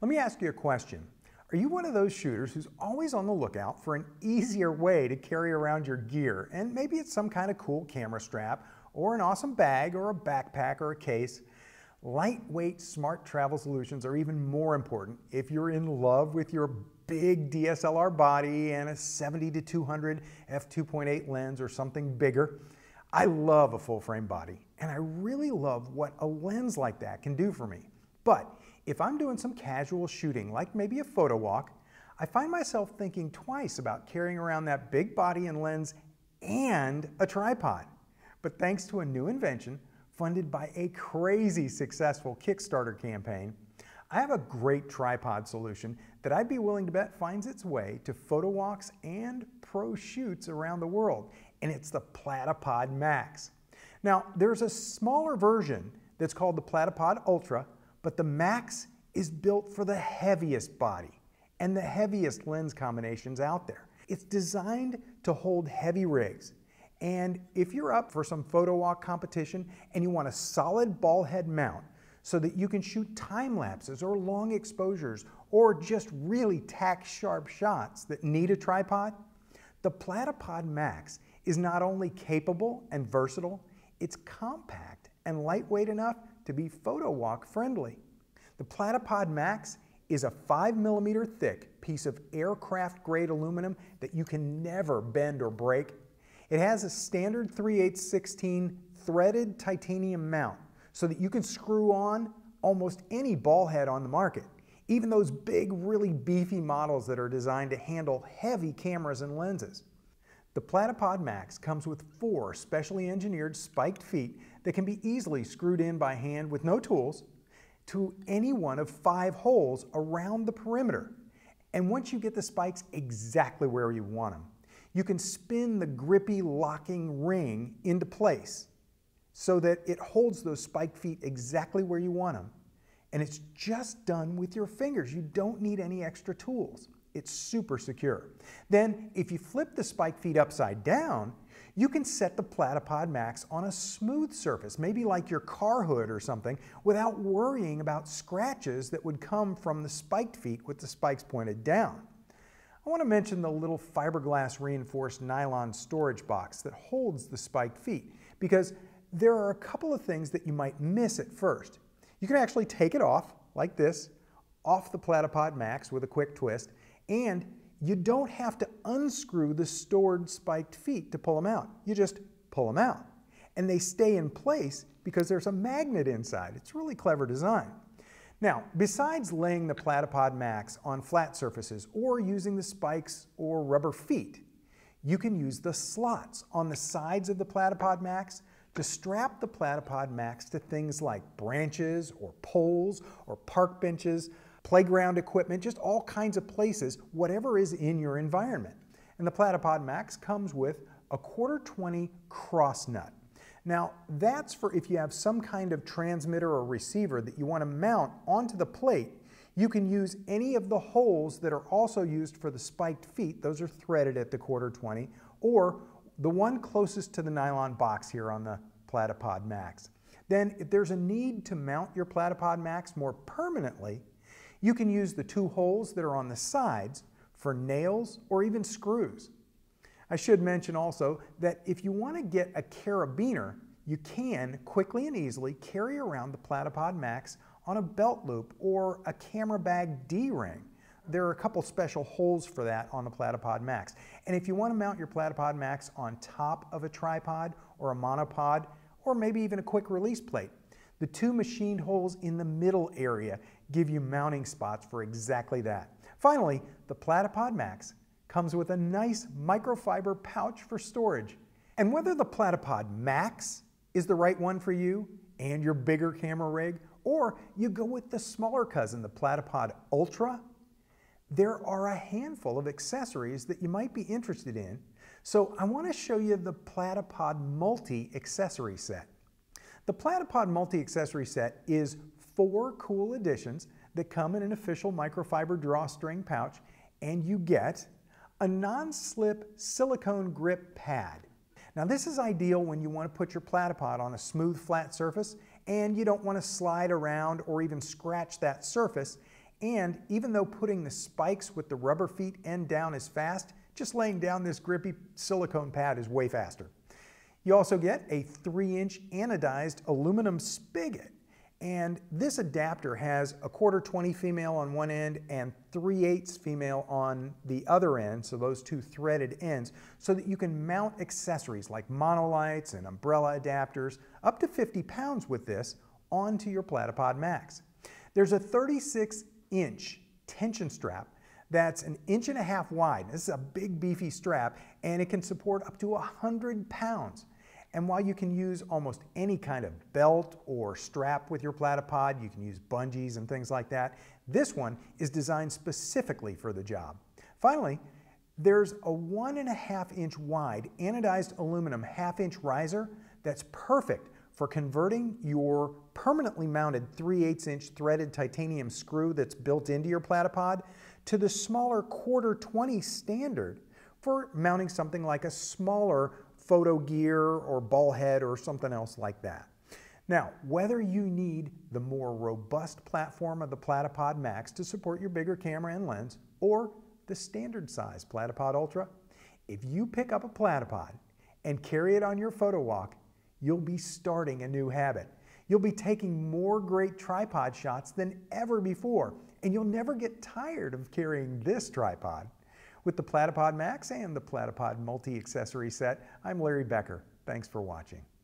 Let me ask you a question. Are you one of those shooters who's always on the lookout for an easier way to carry around your gear? And maybe it's some kind of cool camera strap, or an awesome bag, or a backpack, or a case. Lightweight smart travel solutions are even more important if you're in love with your big DSLR body and a 70 to 200 f2.8 lens or something bigger. I love a full frame body, and I really love what a lens like that can do for me. But if I'm doing some casual shooting, like maybe a photo walk, I find myself thinking twice about carrying around that big body and lens and a tripod. But thanks to a new invention funded by a crazy successful Kickstarter campaign, I have a great tripod solution that I'd be willing to bet finds its way to photo walks and pro shoots around the world, and it's the Platypod Max. Now, there's a smaller version that's called the Platypod Ultra but the Max is built for the heaviest body and the heaviest lens combinations out there. It's designed to hold heavy rigs. And if you're up for some photo walk competition and you want a solid ball head mount so that you can shoot time lapses or long exposures or just really tack sharp shots that need a tripod, the Platypod Max is not only capable and versatile, it's compact and lightweight enough to be walk friendly. The Platypod Max is a 5 millimeter thick piece of aircraft grade aluminum that you can never bend or break. It has a standard 3816 threaded titanium mount so that you can screw on almost any ball head on the market. Even those big, really beefy models that are designed to handle heavy cameras and lenses. The Platypod Max comes with four specially engineered spiked feet that can be easily screwed in by hand with no tools to any one of five holes around the perimeter. And once you get the spikes exactly where you want them, you can spin the grippy locking ring into place so that it holds those spiked feet exactly where you want them. And it's just done with your fingers. You don't need any extra tools. It's super secure. Then, if you flip the spike feet upside down, you can set the Platypod Max on a smooth surface, maybe like your car hood or something, without worrying about scratches that would come from the spiked feet with the spikes pointed down. I want to mention the little fiberglass reinforced nylon storage box that holds the spiked feet because there are a couple of things that you might miss at first. You can actually take it off, like this, off the Platypod Max with a quick twist, and you don't have to unscrew the stored spiked feet to pull them out. You just pull them out. And they stay in place because there's a magnet inside. It's really clever design. Now, besides laying the platypod max on flat surfaces or using the spikes or rubber feet, you can use the slots on the sides of the platypod max to strap the platypod max to things like branches or poles or park benches playground equipment, just all kinds of places, whatever is in your environment. And the Platypod Max comes with a quarter 20 cross nut. Now that's for if you have some kind of transmitter or receiver that you want to mount onto the plate, you can use any of the holes that are also used for the spiked feet, those are threaded at the quarter 20, or the one closest to the nylon box here on the Platypod Max. Then if there's a need to mount your Platypod Max more permanently, you can use the two holes that are on the sides for nails or even screws. I should mention also that if you want to get a carabiner, you can quickly and easily carry around the Platypod Max on a belt loop or a camera bag D-ring. There are a couple special holes for that on the Platypod Max. And if you want to mount your Platypod Max on top of a tripod or a monopod or maybe even a quick release plate, the two machined holes in the middle area give you mounting spots for exactly that. Finally, the Platypod Max comes with a nice microfiber pouch for storage. And whether the Platypod Max is the right one for you and your bigger camera rig, or you go with the smaller cousin, the Platypod Ultra, there are a handful of accessories that you might be interested in. So I wanna show you the Platypod Multi accessory set. The Platypod multi-accessory set is four cool additions that come in an official microfiber drawstring pouch and you get a non-slip silicone grip pad. Now this is ideal when you want to put your platypod on a smooth flat surface and you don't want to slide around or even scratch that surface and even though putting the spikes with the rubber feet end down is fast, just laying down this grippy silicone pad is way faster. You also get a 3-inch anodized aluminum spigot. And this adapter has a quarter 20 female on one end and 3 eighths female on the other end, so those two threaded ends, so that you can mount accessories like monolights and umbrella adapters, up to 50 pounds with this, onto your Platypod Max. There's a 36 inch tension strap that's an inch and a half wide. This is a big beefy strap and it can support up to 100 pounds. And while you can use almost any kind of belt or strap with your platypod, you can use bungees and things like that, this one is designed specifically for the job. Finally, there's a one and a half inch wide anodized aluminum half inch riser that's perfect for converting your permanently mounted 3 8 inch threaded titanium screw that's built into your platypod to the smaller quarter 20 standard for mounting something like a smaller photo gear or ball head or something else like that. Now, whether you need the more robust platform of the Platypod Max to support your bigger camera and lens, or the standard size Platypod Ultra, if you pick up a platypod and carry it on your photo walk, you'll be starting a new habit. You'll be taking more great tripod shots than ever before, and you'll never get tired of carrying this tripod. With the Platypod Max and the Platypod Multi Accessory Set, I'm Larry Becker. Thanks for watching.